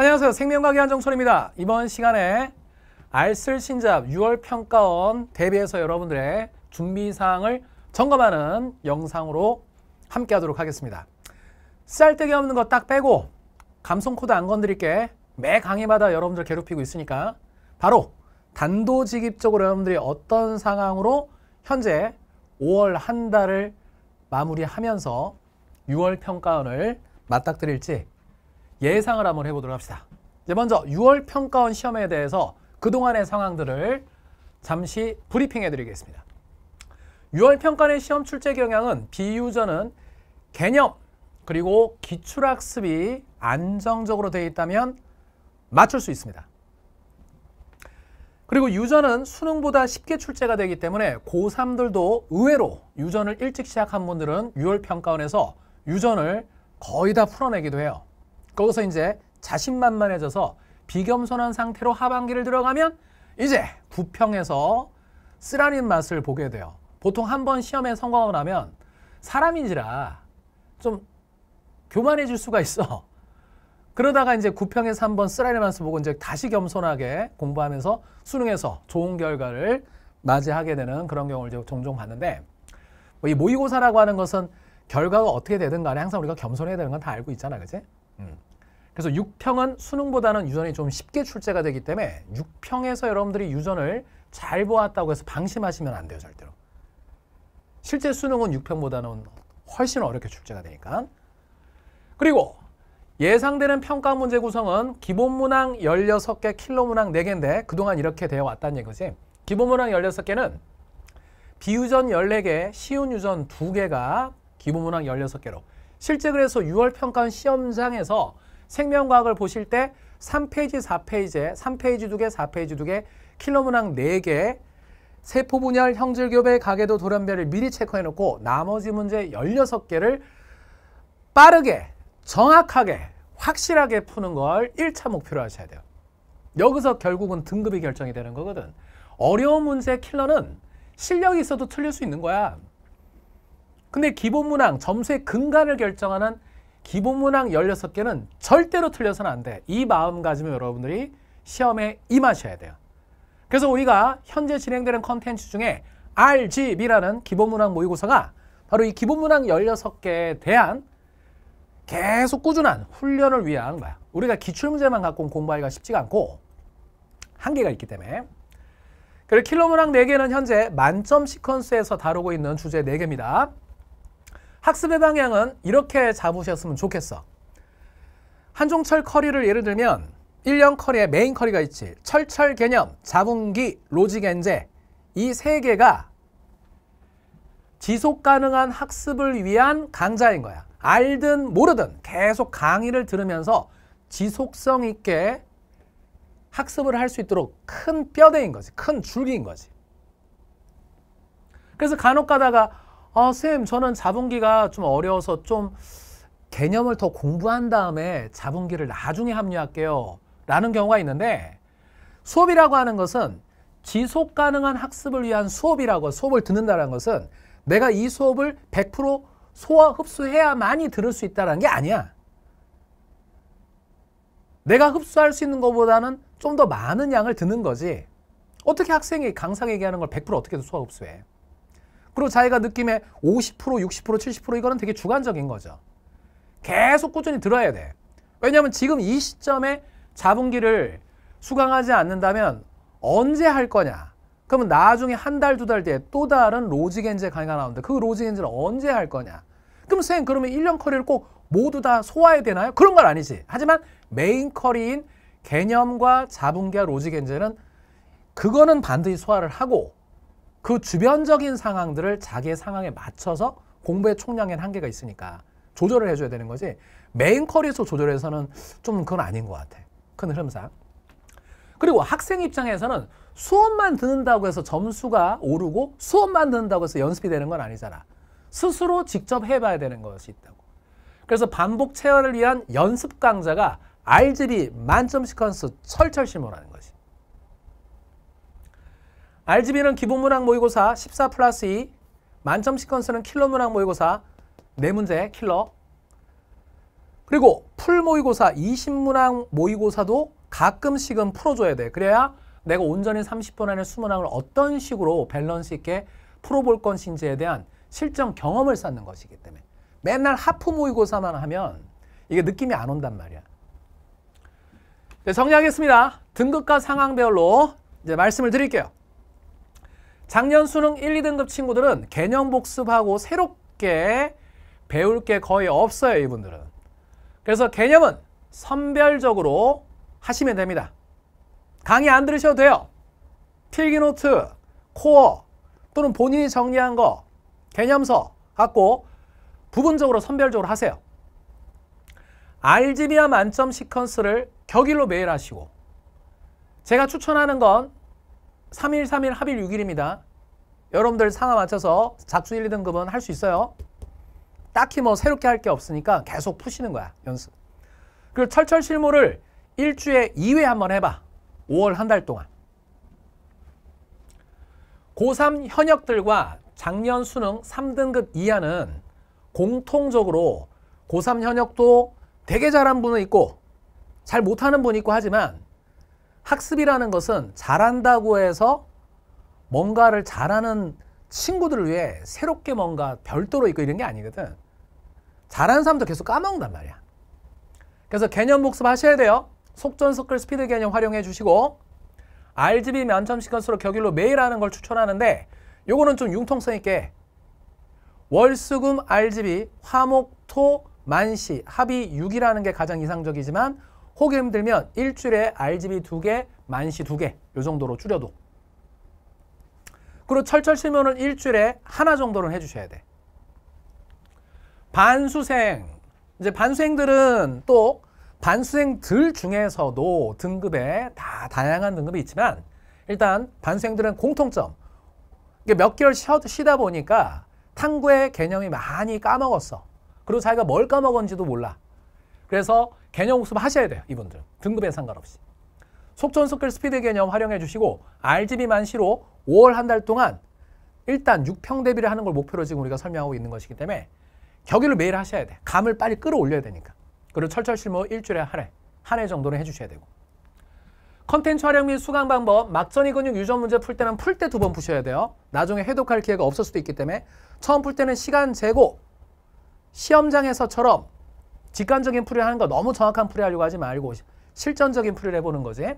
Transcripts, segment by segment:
안녕하세요. 생명과학 한정철입니다. 이번 시간에 알쓸 신잡 6월 평가원 대비해서 여러분들의 준비사항을 점검하는 영상으로 함께 하도록 하겠습니다. 쌀뜨기 없는 거 딱 빼고 감성 코드 안 건드릴게 매 강의마다 여러분들 괴롭히고 있으니까 바로 단도직입적으로 여러분들이 어떤 상황으로 현재 5월 한 달을 마무리하면서 6월 평가원을 맞닥뜨릴지 예상을 한번 해보도록 합시다. 이제 먼저 6월 평가원 시험에 대해서 그동안의 상황들을 잠시 브리핑해 드리겠습니다. 6월 평가원 의 시험 출제 경향은 비유전은 개념 그리고 기출학습이 안정적으로 되어 있다면 맞출 수 있습니다. 그리고 유전은 수능보다 쉽게 출제가 되기 때문에 고3들도 의외로 유전을 일찍 시작한 분들은 6월 평가원에서 유전을 거의 다 풀어내기도 해요. 거기서 이제 자신만만해져서 비겸손한 상태로 하반기를 들어가면 이제 부평에서 쓰라린 맛을 보게 돼요. 보통 한 번 시험에 성공하고 나면 사람인지라 좀 교만해질 수가 있어. 그러다가 이제 구평에서 한 번 쓰라린 맛을 보고 이제 다시 겸손하게 공부하면서 수능에서 좋은 결과를 맞이하게 되는 그런 경우를 이제 종종 봤는데 뭐이 모의고사라고 하는 것은 결과가 어떻게 되든 간에 항상 우리가 겸손해야 되는 건 다 알고 있잖아, 그지? 음. 그래서 6평은 수능보다는 유전이 좀 쉽게 출제가 되기 때문에 6평에서 여러분들이 유전을 잘 보았다고 해서 방심하시면 안 돼요, 절대로. 실제 수능은 6평보다는 훨씬 어렵게 출제가 되니까. 그리고 예상되는 평가 문제 구성은 기본 문항 16개, 킬로 문항 4개인데 그동안 이렇게 되어 왔다는 얘기지. 기본 문항 16개는 비유전 14개, 시운 유전 2개가 기본 문항 16개로 실제 그래서 6월 평가원 시험장에서 생명과학을 보실 때 3페이지, 4페이지에 3페이지 2개, 4페이지 2개, 킬러 문항 4개, 세포 분열, 형질 교배, 가계도, 돌연변을 미리 체크해 놓고 나머지 문제 16개를 빠르게, 정확하게, 확실하게 푸는 걸 1차 목표로 하셔야 돼요. 여기서 결국은 등급이 결정이 되는 거거든. 어려운 문제 킬러는 실력이 있어도 틀릴 수 있는 거야. 근데 기본 문항, 점수의 근간을 결정하는 기본문항 16개는 절대로 틀려서는 안 돼. 이 마음가짐을 여러분들이 시험에 임하셔야 돼요. 그래서 우리가 현재 진행되는 컨텐츠 중에 RGB라는 기본문항 모의고사가 바로 이 기본문항 16개에 대한 계속 꾸준한 훈련을 위한 거야. 우리가 기출문제만 갖고 공부하기가 쉽지가 않고 한계가 있기 때문에 그리고 킬러문항 4개는 현재 만점 시퀀스에서 다루고 있는 주제 4개입니다. 학습의 방향은 이렇게 잡으셨으면 좋겠어. 한종철 커리를 예를 들면 1년 커리에 메인 커리가 있지. 철철 개념, 자분기, 로직 엔제 이 세 개가 지속 가능한 학습을 위한 강좌인 거야. 알든 모르든 계속 강의를 들으면서 지속성 있게 학습을 할 수 있도록 큰 뼈대인 거지. 큰 줄기인 거지. 그래서 간혹 가다가 아, 쌤, 저는 자본기가 좀 어려워서 좀 개념을 더 공부한 다음에 자본기를 나중에 합류할게요. 라는 경우가 있는데 수업이라고 하는 것은 지속 가능한 학습을 위한 수업이라고 수업을 듣는다는 것은 내가 이 수업을 100% 소화 흡수해야만이 들을 수 있다는 게 아니야. 내가 흡수할 수 있는 것보다는 좀 더 많은 양을 듣는 거지. 어떻게 학생이 강사가 얘기하는 걸 100% 어떻게든 소화 흡수해. 그리고 자기가 느낌에 50%, 60%, 70% 이거는 되게 주관적인 거죠. 계속 꾸준히 들어야 돼. 왜냐하면 지금 이 시점에 자본기를 수강하지 않는다면 언제 할 거냐? 그러면 나중에 한 달, 두 달 뒤에 또 다른 로직엔젤 강의가 나오는데 그로직엔젤를 언제 할 거냐? 그럼 선생님 그러면 1년 커리를 꼭 모두 다 소화해야 되나요? 그런 건 아니지. 하지만 메인 커리인 개념과 자본기와 로직엔젤은 그거는 반드시 소화를 하고 그 주변적인 상황들을 자기의 상황에 맞춰서 공부의 총량에는 한계가 있으니까 조절을 해줘야 되는 거지 메인 커리에서 조절해서는 좀 그건 아닌 것 같아. 큰 흐름상. 그리고 학생 입장에서는 수업만 듣는다고 해서 점수가 오르고 수업만 듣는다고 해서 연습이 되는 건 아니잖아. 스스로 직접 해봐야 되는 것이 있다고. 그래서 반복 체화를 위한 연습 강좌가 알지리 만점 시퀀스 철철 심호라는 거지. RGB는 기본 문항 모의고사 14 플러스 2 만점 시퀀스는 킬러 문항 모의고사 4문제 킬러 그리고 풀 모의고사 20문항 모의고사도 가끔씩은 풀어줘야 돼. 그래야 내가 온전히 30분 안에 수문항을 어떤 식으로 밸런스 있게 풀어볼 것인지에 대한 실전 경험을 쌓는 것이기 때문에 맨날 하프 모의고사만 하면 이게 느낌이 안 온단 말이야. 네, 정리하겠습니다. 등급과 상황별로 이제 말씀을 드릴게요. 작년 수능 1, 2등급 친구들은 개념 복습하고 새롭게 배울 게 거의 없어요, 이분들은. 그래서 개념은 선별적으로 하시면 됩니다. 강의 안 들으셔도 돼요. 필기노트, 코어 또는 본인이 정리한 거, 개념서 갖고 부분적으로 선별적으로 하세요. 알지비아 만점 시퀀스를 격일로 매일 하시고 제가 추천하는 건 3일, 3일, 합일 6일입니다. 여러분들 상하 맞춰서 작수 1, 2등급은 할 수 있어요. 딱히 뭐 새롭게 할 게 없으니까 계속 푸시는 거야, 연습. 그리고 철철 실무를 일주에 2회 한번 해봐. 5월 한 달 동안. 고3 현역들과 작년 수능 3등급 이하는 공통적으로 고3 현역도 되게 잘한 분은 있고 잘 못하는 분이 있고 하지만 학습이라는 것은 잘한다고 해서 뭔가를 잘하는 친구들을 위해 새롭게 뭔가 별도로 있고 이런 게 아니거든. 잘하는 사람도 계속 까먹는단 말이야. 그래서 개념 복습하셔야 돼요. 속전속결 스피드 개념 활용해 주시고 RGB 면점 시퀀스로 격일로 매일 하는 걸 추천하는데 요거는 좀 융통성 있게 월수금 RGB 화목토 만시 합이 6이라는 게 가장 이상적이지만 혹이 힘들면 일주일에 RGB 두개 만시 두개요 정도로 줄여도 그리고 철철 실면은 일주일에 하나 정도는 해주셔야 돼. 반수생 이제 반수생들은 또 반수생들 중에서도 등급에 다 다양한 등급이 있지만 일단 반수생들은 공통점 몇 개월 쉬다 보니까 탐구의 개념이 많이 까먹었어. 그리고 자기가 뭘 까먹었는지도 몰라. 그래서 개념 복습 하셔야 돼요. 이분들 등급에 상관없이. 속전속결 스피드 개념 활용해 주시고 RGB 만시로 5월 한 달 동안 일단 6평 대비를 하는 걸 목표로 지금 우리가 설명하고 있는 것이기 때문에 격일을 매일 하셔야 돼. 감을 빨리 끌어올려야 되니까. 그리고 철철 실무 일주일에 한 해, 한 해 정도는 해주셔야 되고. 컨텐츠 활용 및 수강 방법, 막전이 근육 유전 문제 풀 때는 풀 때 두 번 푸셔야 돼요. 나중에 해독할 기회가 없을 수도 있기 때문에 처음 풀 때는 시간 재고, 시험장에서처럼 직관적인 풀이를 하는 거 너무 정확한 풀이 하려고 하지 말고 실전적인 풀이를 해보는 거지.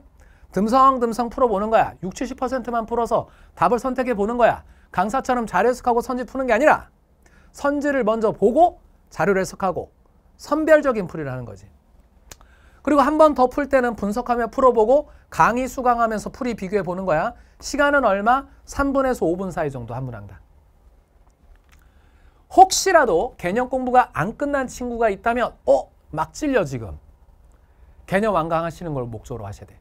듬성듬성 풀어보는 거야. 60, 70%만 풀어서 답을 선택해 보는 거야. 강사처럼 자료 해석하고 선지 푸는 게 아니라 선지를 먼저 보고 자료를 해석하고 선별적인 풀이를 하는 거지. 그리고 한 번 더 풀 때는 분석하며 풀어보고 강의 수강하면서 풀이 비교해 보는 거야. 시간은 얼마? 3분에서 5분 사이 정도 한문한당 혹시라도 개념 공부가 안 끝난 친구가 있다면 어? 막 찔려 지금. 개념 완강하시는 걸 목적으로 하셔야 돼.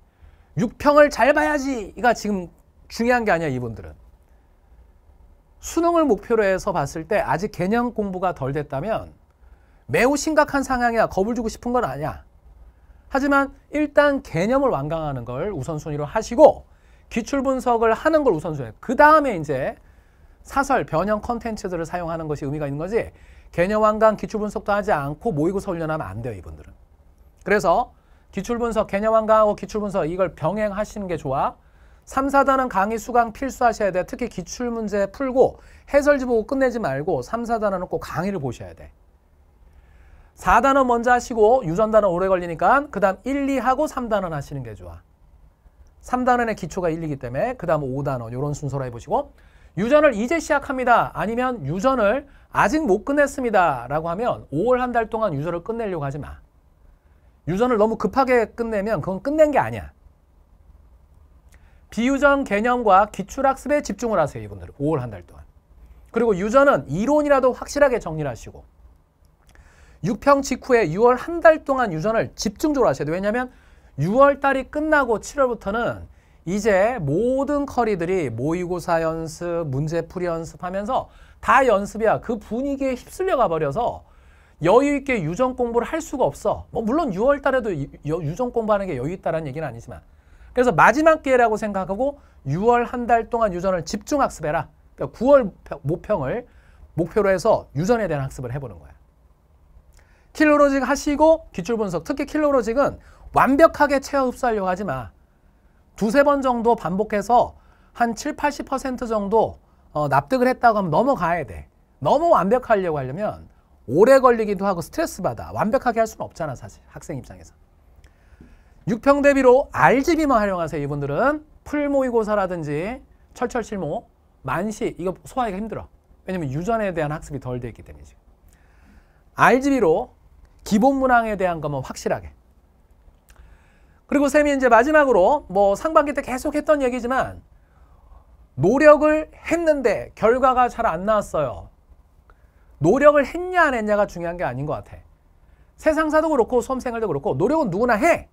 육평을 잘 봐야지가 지금 중요한 게 아니야 이분들은. 수능을 목표로 해서 봤을 때 아직 개념 공부가 덜 됐다면 매우 심각한 상황이야 겁을 주고 싶은 건 아니야. 하지만 일단 개념을 완강하는 걸 우선순위로 하시고 기출 분석을 하는 걸 우선순위. 그 다음에 이제 사설, 변형 컨텐츠들을 사용하는 것이 의미가 있는 거지 개념완강 기출분석도 하지 않고 모의고사 훈련하면 안 돼요. 이분들은. 그래서 기출분석, 개념완강하고 기출분석 이걸 병행하시는 게 좋아. 3, 4단은 강의 수강 필수하셔야 돼. 특히 기출문제 풀고 해설지 보고 끝내지 말고 3, 4단은 꼭 강의를 보셔야 돼. 4단은 먼저 하시고 유전단은 오래 걸리니까 그 다음 1, 2하고 3단은 하시는 게 좋아. 3단원의 기초가 1이기 때문에 그 다음 5단원 이런 순서로 해보시고 유전을 이제 시작합니다. 아니면 유전을 아직 못 끝냈습니다. 라고 하면 5월 한 달 동안 유전을 끝내려고 하지 마. 유전을 너무 급하게 끝내면 그건 끝낸 게 아니야. 비유전 개념과 기출학습에 집중을 하세요. 이분들 5월 한 달 동안. 그리고 유전은 이론이라도 확실하게 정리를 하시고 6평 직후에 6월 한 달 동안 유전을 집중적으로 하셔야 돼요. 왜냐하면 6월 달이 끝나고 7월부터는 이제 모든 커리들이 모의고사 연습, 문제풀이 연습하면서 다 연습이야. 그 분위기에 휩쓸려 가버려서 여유 있게 유전 공부를 할 수가 없어. 뭐 물론 6월 달에도 유전 공부하는 게 여유 있다라는 얘기는 아니지만 그래서 마지막 기회라고 생각하고 6월 한 달 동안 유전을 집중 학습해라. 그러니까 9월 모평을 목표로 해서 유전에 대한 학습을 해보는 거야. 킬로로직 하시고 기출 분석, 특히 킬로로직은 완벽하게 체어 흡수하려고 하지 마. 두세 번 정도 반복해서 한 7, 80% 정도 어, 납득을 했다고 하면 넘어가야 돼. 너무 완벽하려고 하려면 오래 걸리기도 하고 스트레스 받아. 완벽하게 할 수는 없잖아, 사실. 학생 입장에서. 6평 대비로 RGB만 활용하세요, 이분들은. 풀모의고사라든지 철철실모, 만시, 이거 소화하기가 힘들어. 왜냐면 유전에 대한 학습이 덜 되어 있기 때문이지. RGB로 기본 문항에 대한 것만 확실하게. 그리고 쌤이 이제 마지막으로 뭐 상반기 때 계속 했던 얘기지만 노력을 했는데 결과가 잘 안 나왔어요. 노력을 했냐 안 했냐가 중요한 게 아닌 것 같아. 세상사도 그렇고 수험생활도 그렇고 노력은 누구나 해.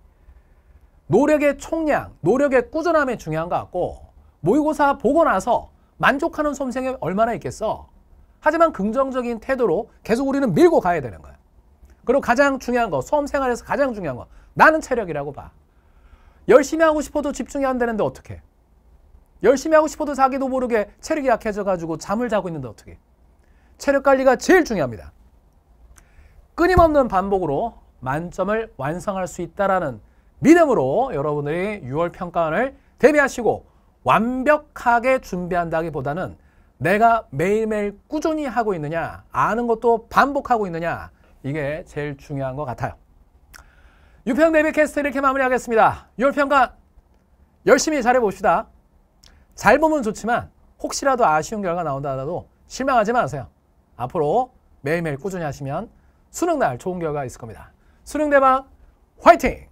노력의 총량, 노력의 꾸준함이 중요한 것 같고 모의고사 보고 나서 만족하는 수험생이 얼마나 있겠어. 하지만 긍정적인 태도로 계속 우리는 밀고 가야 되는 거야. 그리고 가장 중요한 거, 수험생활에서 가장 중요한 거 나는 체력이라고 봐. 열심히 하고 싶어도 집중이 안 되는데 어떻게? 열심히 하고 싶어도 자기도 모르게 체력이 약해져 가지고 잠을 자고 있는데 어떻게? 체력 관리가 제일 중요합니다. 끊임없는 반복으로 만점을 완성할 수 있다라는 믿음으로 여러분들이 6월 평가원을 대비하시고 완벽하게 준비한다기보다는 내가 매일매일 꾸준히 하고 있느냐, 아는 것도 반복하고 있느냐, 이게 제일 중요한 것 같아요. 유평 네비캐스트 이렇게 마무리하겠습니다. 1평가 열심히 잘해봅시다. 잘 보면 좋지만 혹시라도 아쉬운 결과 나온다 하더라도 실망하지 마세요. 앞으로 매일매일 꾸준히 하시면 수능 날 좋은 결과 있을 겁니다. 수능 대박 화이팅!